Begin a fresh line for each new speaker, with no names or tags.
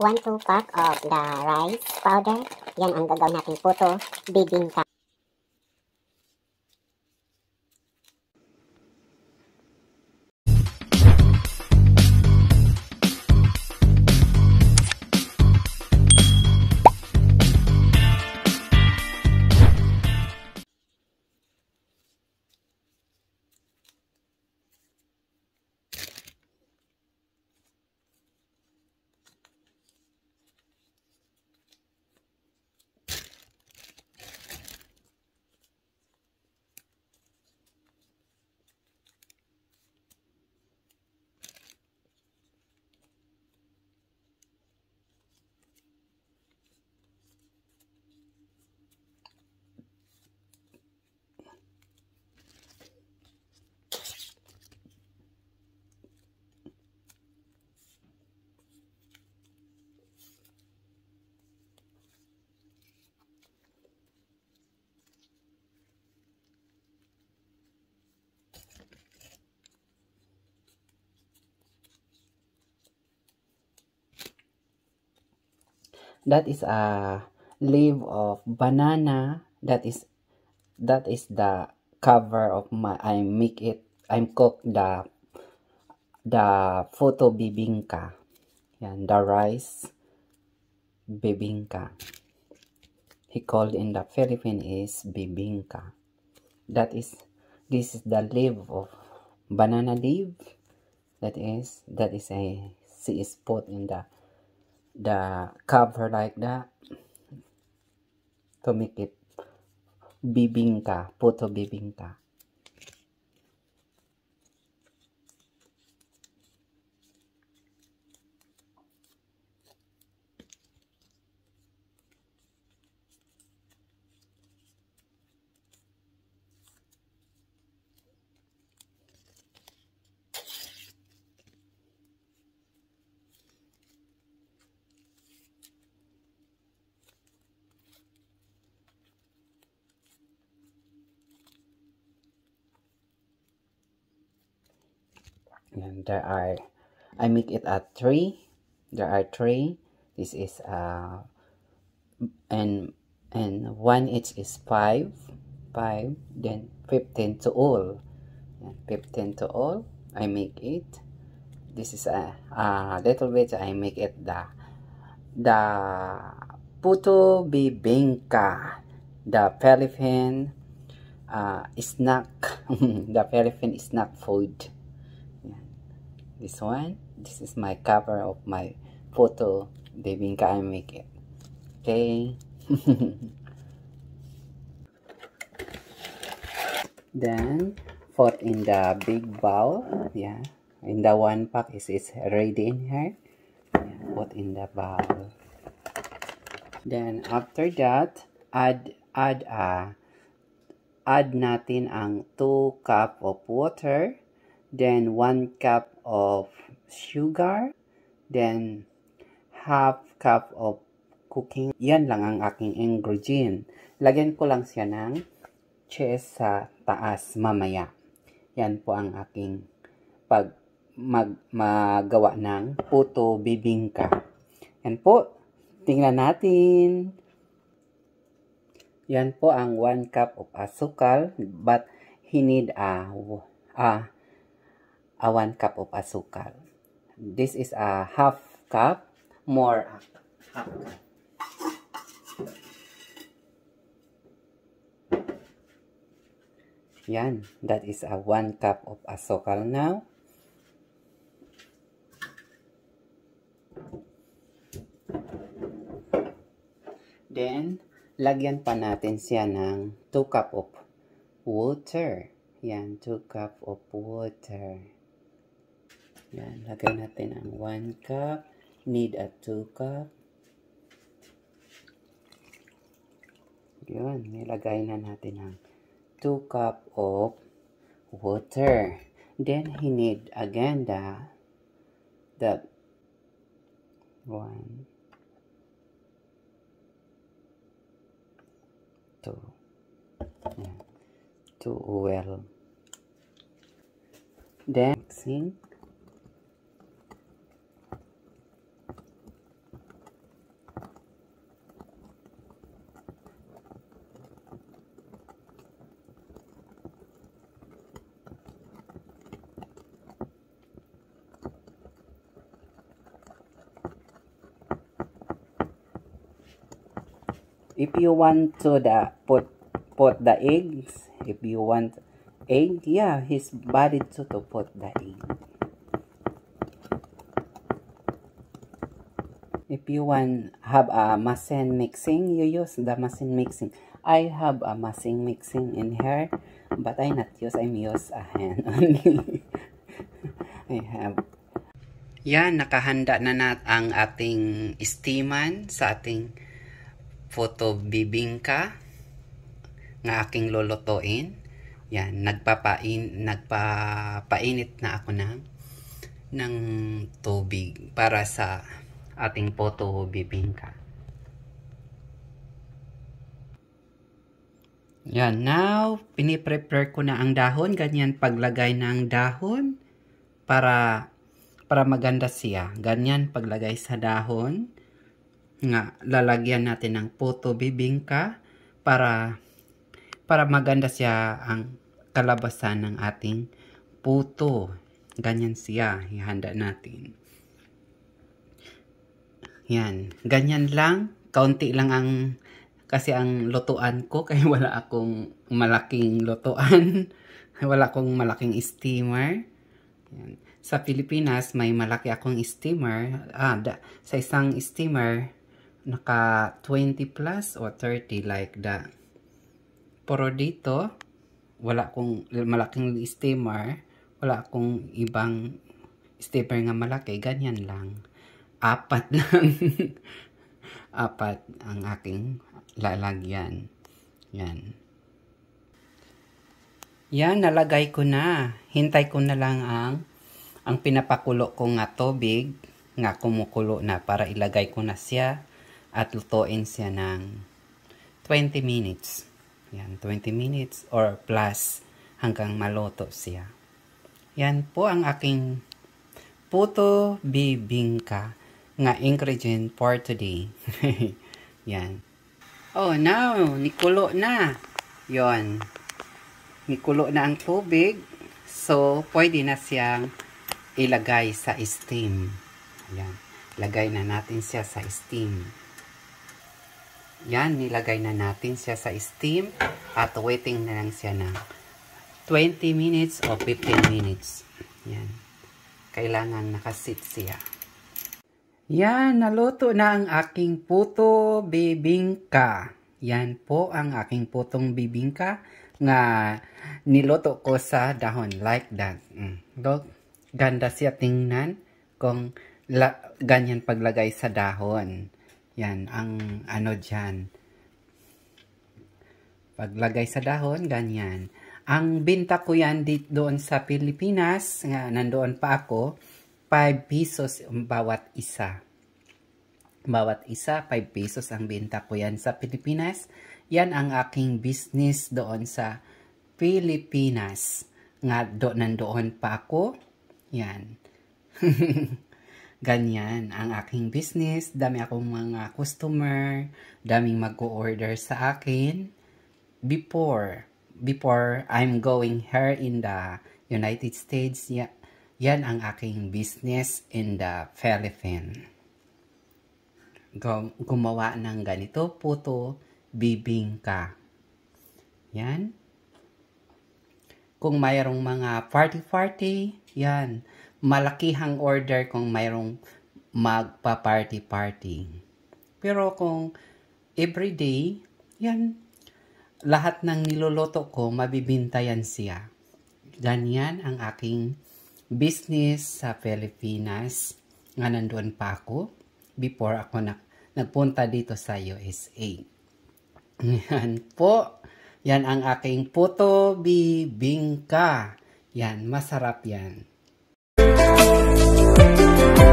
1-2 pack of the rice powder. Yan ang gagawin natin po to, bibingka. that is a leaf of banana that is that is the cover of my I make it I'm cook the the photo bibingka and the rice bibingka he called in the Philippines is bibingka that is this is the leaf of banana leaf that is that is a sea spot in the the cover like that to make it bibingka, puto bibingka. and there are I make it at three there are three this is uh and and one each is five five then 15 to all and 15 to all I make it this is a, a little bit I make it the the puto bibingka the Philippine uh, snack the Philippine snack food this one this is my cover of my photo the Vinca I make it okay then put in the big bowl yeah in the one pack is it's ready in here yeah, put in the bowl then after that add add a uh, add natin ang 2 cup of water then 1 cup of sugar, then half cup of cooking. Yan lang ang aking ingredient. Lagyan ko lang siya ng cheese sa taas mamaya. Yan po ang aking pag mag, magawa ng puto bibingka. Yan po. Tingnan natin. Yan po ang 1 cup of asukal but he need a, a a 1 cup of asukal. This is a half cup, more half cup. Yan, that is a 1 cup of asukal now. Then, lagyan pa natin siya ng 2 cup of water. Yan, 2 cup of water. Yan, lagay natin ang 1 cup, need a 2 cup. Yun, nilagay na natin ang 2 cup of water. Then, he need again the, the 1, to yeah, 2 well. Then, mixing. if you want to the put put the eggs if you want egg yeah his valid to to put the egg if you want have a machine mixing you use the machine mixing i have a machine mixing in here but i not use i'm use a hand only i have yan nakahanda na nat ang ating steaman sa ating photo bibingka nga aking lolotoin. Yan, nagpapain, nagpapainit na ako ng ng tubig para sa ating photo bibingka. Yan, now piniprepare ko na ang dahon, ganyan paglagay ng dahon para para maganda siya. Ganyan paglagay sa dahon nga lalagyan natin ng puto bibingka para para maganda siya ang kalabasan ng ating puto. Ganyan siya ihanda natin. Yan, ganyan lang, kaunti lang ang kasi ang lutuan ko kaya wala akong malaking lutuan. wala akong malaking steamer. Yan. Sa Pilipinas, may malaki akong steamer. Ah, da, sa isang steamer, naka 20 plus o 30 like that. Pero dito, wala kong malaking steamer, wala akong ibang steamer nga malaki, ganyan lang. Apat lang. Apat ang aking lalagyan. Yan. Yan, nalagay ko na. Hintay ko na lang ang ang pinapakulo ko nga tubig nga kumukulo na para ilagay ko na siya at lutuin siya ng 20 minutes. Yan, 20 minutes or plus hanggang maluto siya. Yan po ang aking puto bibingka nga ingredient for today. Yan. Oh, now, nikulo na. Yon. Nikulo na ang tubig. So, pwede na siyang ilagay sa steam. Ayan. Lagay na natin siya sa steam. Yan, nilagay na natin siya sa steam at waiting na lang siya ng 20 minutes o 15 minutes. Yan. Kailangan nakasit siya. Yan, naluto na ang aking puto bibingka. Yan po ang aking putong bibingka nga niluto ko sa dahon like that. Mm. Look, ganda siya tingnan kung la ganyan paglagay sa dahon. Yan, ang ano dyan. Paglagay sa dahon, ganyan. Ang binta ko yan dito doon sa Pilipinas, nga, nandoon pa ako, 5 pesos bawat isa. Bawat isa, 5 pesos ang binta ko yan sa Pilipinas. Yan ang aking business doon sa Pilipinas. Nga do, nandoon pa ako. Yan. ganyan ang aking business. Dami akong mga customer, daming mag-order sa akin. Before, before I'm going here in the United States, Yeah, yan ang aking business in the Philippines. Gumawa ng ganito, puto, bibingka. Yan. Kung mayroong mga party-party, Yan malakihang order kung mayroong magpa-party-party. Pero kung everyday, yan, lahat ng niloloto ko, mabibintayan siya. Ganyan ang aking business sa Pilipinas. Nga nandun pa ako before ako na, nagpunta dito sa USA. Yan po. Yan ang aking puto bibingka. Yan, masarap yan. Thank you.